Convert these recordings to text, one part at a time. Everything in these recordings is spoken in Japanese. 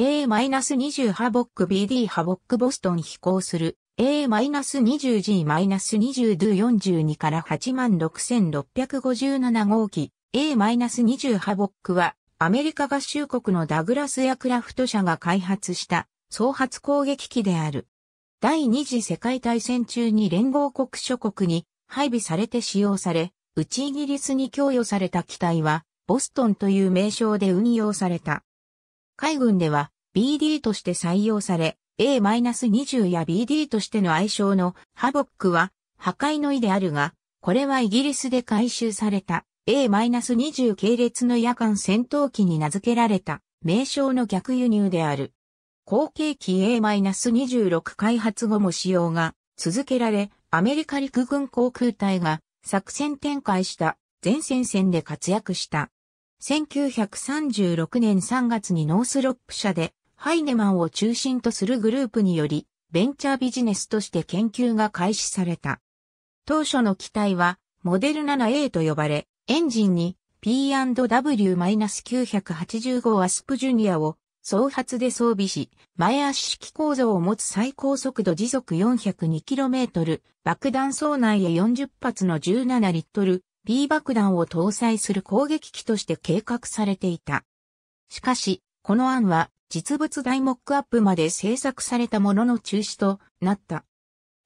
A-20 ハボック BD ハボックボストン飛行する A-20G-20D42 から86657号機 A-20 ハボックはアメリカ合衆国のダグラスやクラフト社が開発した総発攻撃機である。第二次世界大戦中に連合国諸国に配備されて使用され、うちイギリスに供与された機体はボストンという名称で運用された。海軍では BD として採用され、A-20 や BD としての愛称のハボックは破壊の意であるが、これはイギリスで回収された A-20 系列の夜間戦闘機に名付けられた名称の逆輸入である。後継機 A-26 開発後も使用が続けられ、アメリカ陸軍航空隊が作戦展開した前線戦で活躍した。1936年3月にノースロップ社でハイネマンを中心とするグループによりベンチャービジネスとして研究が開始された。当初の機体はモデル 7A と呼ばれエンジンに P&W-985 アスプジュニアを総発で装備し、前足式構造を持つ最高速度時速 402km、爆弾層内へ40発の17リットル、P 爆弾を搭載する攻撃機として計画されていた。しかし、この案は実物大モックアップまで制作されたものの中止となった。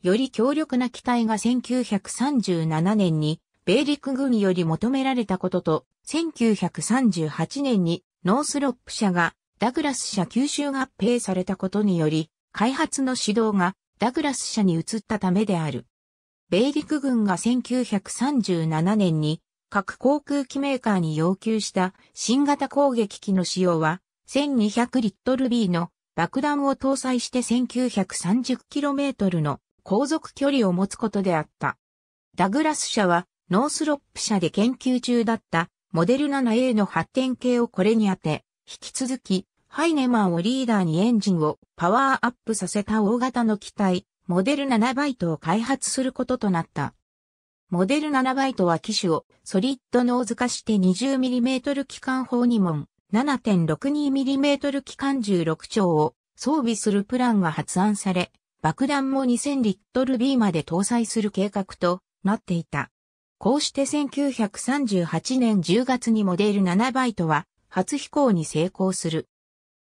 より強力な機体が1937年に米陸軍より求められたことと、1938年にノースロップ社がダグラス社吸収合併されたことにより、開発の指導がダグラス社に移ったためである。米陸軍が1937年に各航空機メーカーに要求した新型攻撃機の使用は1200リットル B の爆弾を搭載して 1930km の航続距離を持つことであった。ダグラス社はノースロップ社で研究中だったモデル 7A の発展系をこれに当て、引き続きハイネマンをリーダーにエンジンをパワーアップさせた大型の機体モデル7バイトを開発することとなった。モデル7バイトは機種をソリッドノーズ化して 20mm 機関砲2門、7.62mm 機関16丁を装備するプランが発案され、爆弾も2000リットル B まで搭載する計画となっていた。こうして1938年10月にモデル7バイトは初飛行に成功する。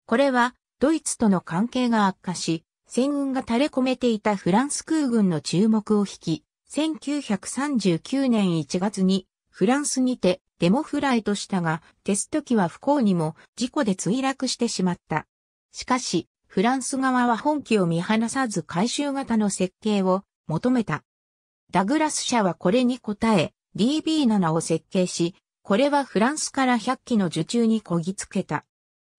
これはドイツとの関係が悪化し、戦運が垂れ込めていたフランス空軍の注目を引き、1939年1月にフランスにてデモフライトしたが、テスト機は不幸にも事故で墜落してしまった。しかし、フランス側は本機を見放さず回収型の設計を求めた。ダグラス社はこれに応え、DB7 を設計し、これはフランスから100機の受注にこぎつけた。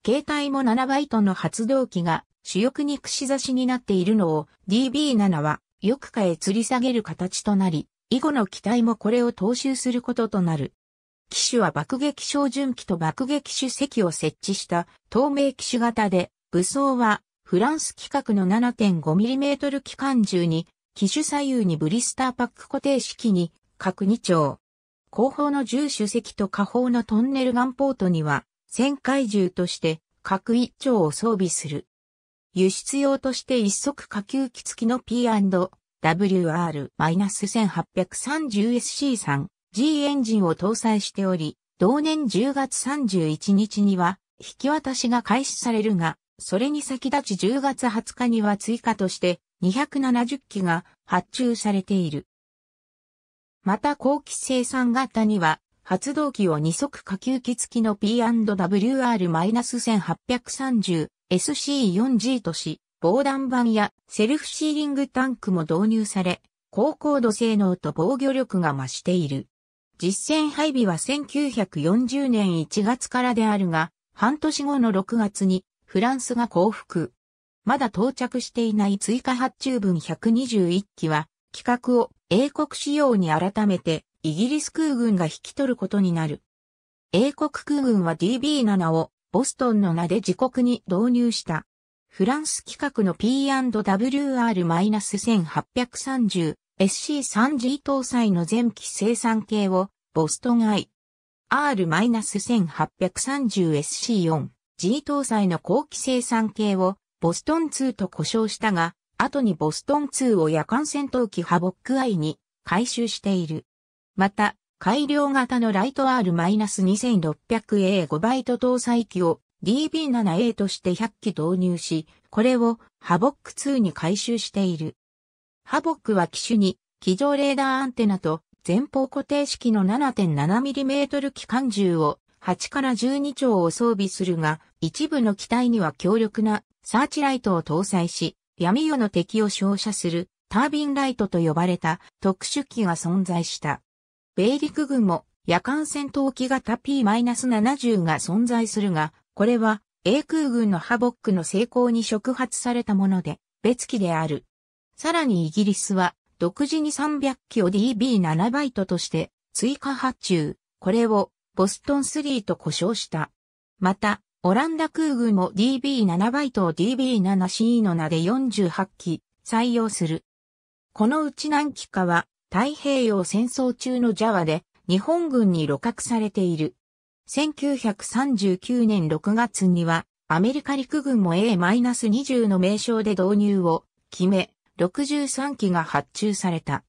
携帯も7バイトの発動機が主翼に串刺しになっているのを DB7 は翼下へ吊り下げる形となり、以後の機体もこれを踏襲することとなる。機種は爆撃照準機と爆撃手席を設置した透明機種型で、武装はフランス規格の 7.5mm 機関銃に、機種左右にブリスターパック固定式に、各2丁。後方の銃主席と下方のトンネルガンポートには、旋回銃として各1丁を装備する。輸出用として一足下級機付きの P&WR-1830SC3G エンジンを搭載しており、同年10月31日には引き渡しが開始されるが、それに先立ち10月20日には追加として270機が発注されている。また後期生産型には、発動機を二足下級機付きの P&WR-1830 SC4G とし、防弾板やセルフシーリングタンクも導入され、高高度性能と防御力が増している。実戦配備は1940年1月からであるが、半年後の6月にフランスが降伏。まだ到着していない追加発注分121機は、規格を英国仕様に改めてイギリス空軍が引き取ることになる。英国空軍は DB7 をボストンの名で自国に導入した。フランス企画の P&WR-1830SC3G 搭載の前期生産系をボストン I-R-1830SC4G 搭載の後期生産系をボストン2と呼称したが、後にボストン2を夜間戦闘機ハボック I に回収している。また、改良型のライト R-2600A5 バイト搭載機を DB7A として100機導入し、これをハボック2に回収している。ハボックは機種に機上レーダーアンテナと前方固定式の 7.7mm 機関銃を8から12丁を装備するが、一部の機体には強力なサーチライトを搭載し、闇夜の敵を照射するタービンライトと呼ばれた特殊機が存在した。米陸軍も夜間戦闘機型 P-70 が存在するが、これは A 空軍のハボックの成功に触発されたもので、別機である。さらにイギリスは、独自に300機を DB7 バイトとして追加発注。これをボストン3と呼称した。また、オランダ空軍も DB7 バイトを DB7C の名で48機採用する。このうち何機かは太平洋戦争中のジャワで日本軍に露獲されている。1939年6月にはアメリカ陸軍も A-20 の名称で導入を決め、63機が発注された。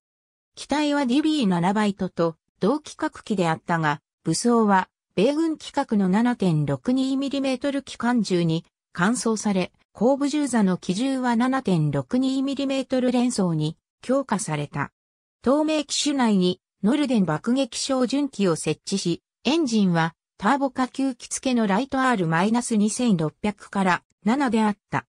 機体は DB7 バイトと同規格機であったが、武装は米軍規格の 7.62mm 機関銃に換装され、後部銃座の機銃は 7.62mm 連装に強化された。透明機種内にノルデン爆撃照準機を設置し、エンジンはターボ下級機付けのライト R-2600 から7であった。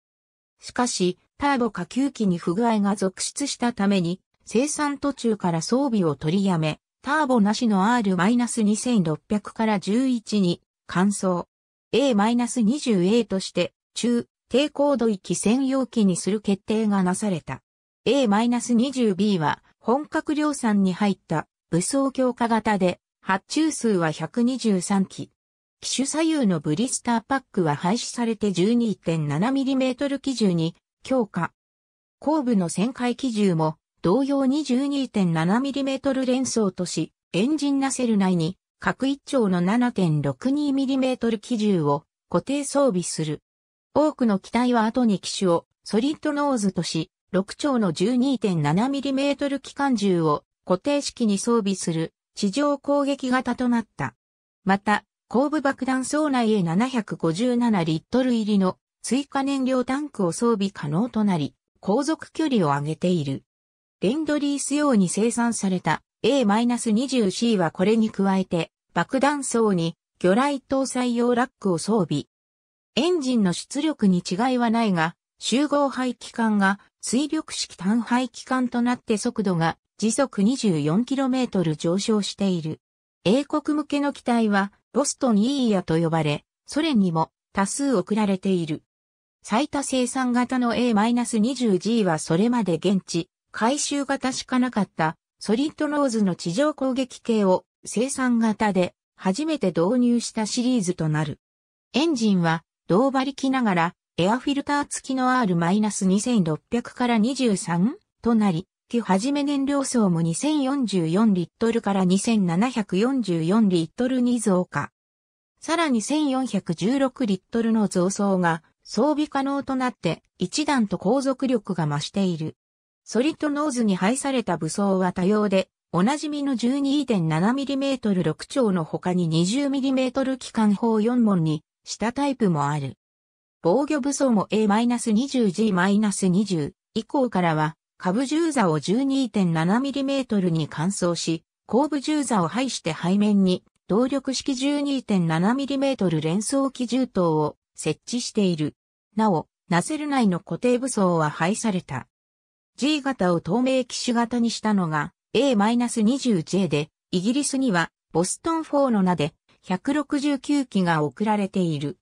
しかし、ターボ下級機に不具合が続出したために、生産途中から装備を取りやめ、ターボなしの R-2600 から11に換装。A-20A として中低高度域専用機にする決定がなされた。A-20B は本格量産に入った武装強化型で、発注数は123機。機種左右のブリスターパックは廃止されて 12.7mm 基準に強化。後部の旋回機銃も同様1 2 7 m m 連装とし、エンジンナセル内に各一丁の 7.62mm 機銃を固定装備する。多くの機体は後に機種をソリッドノーズとし、6丁の 12.7mm 機関銃を固定式に装備する地上攻撃型となった。また、後部爆弾層内へ757リットル入りの追加燃料タンクを装備可能となり、航続距離を上げている。レンドリース用に生産された A-20C はこれに加えて爆弾層に魚雷搭載用ラックを装備。エンジンの出力に違いはないが、集合排気管が水力式単排気管となって速度が時速 24km 上昇している。英国向けの機体はボストンイーヤと呼ばれ、ソ連にも多数送られている。最多生産型の A-20G はそれまで現地、回収型しかなかったソリッドノーズの地上攻撃系を生産型で初めて導入したシリーズとなる。エンジンは同馬力ながらエアフィルター付きの R-2600 から 23? となり、期始め燃料層も2044リットルから2744リットルに増加。さらに1416リットルの増装が装備可能となって一段と航続力が増している。ソリッドノーズに配された武装は多様で、おなじみの 12.7mm6 丁の他に 20mm 機関砲4門にしたタイプもある。防御武装も A-20G-20 以降からは、下部銃座を 12.7mm に換装し、後部銃座を配して背面に、動力式 12.7mm 連装機銃塔を設置している。なお、ナセル内の固定武装は廃された。G 型を透明機種型にしたのが A-20J で、イギリスにはボストン4の名で169機が送られている。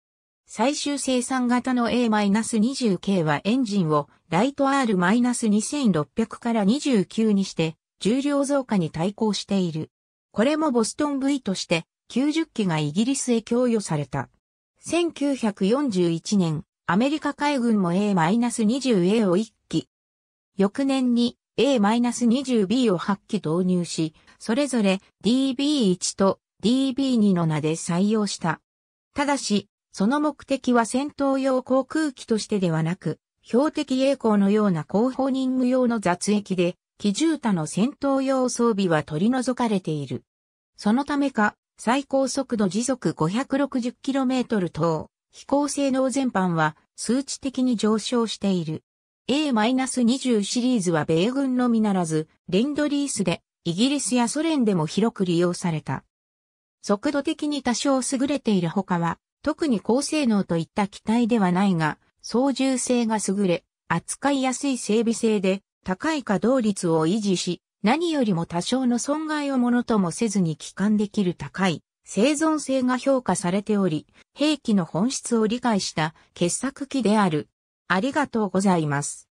最終生産型の A-20 系はエンジンをライト R-2600 から29にして重量増加に対抗している。これもボストン V として90機がイギリスへ供与された。1941年、アメリカ海軍も A-20A を1機。翌年に A-20B を8機導入し、それぞれ DB1 と DB2 の名で採用した。ただし、その目的は戦闘用航空機としてではなく、標的栄光のような後方任務用の雑液で、機銃他の戦闘用装備は取り除かれている。そのためか、最高速度時速 560km 等、飛行性能全般は数値的に上昇している。A-20 シリーズは米軍のみならず、レンドリースで、イギリスやソ連でも広く利用された。速度的に多少優れている他は、特に高性能といった機体ではないが、操縦性が優れ、扱いやすい整備性で、高い稼働率を維持し、何よりも多少の損害をものともせずに帰還できる高い生存性が評価されており、兵器の本質を理解した傑作機である。ありがとうございます。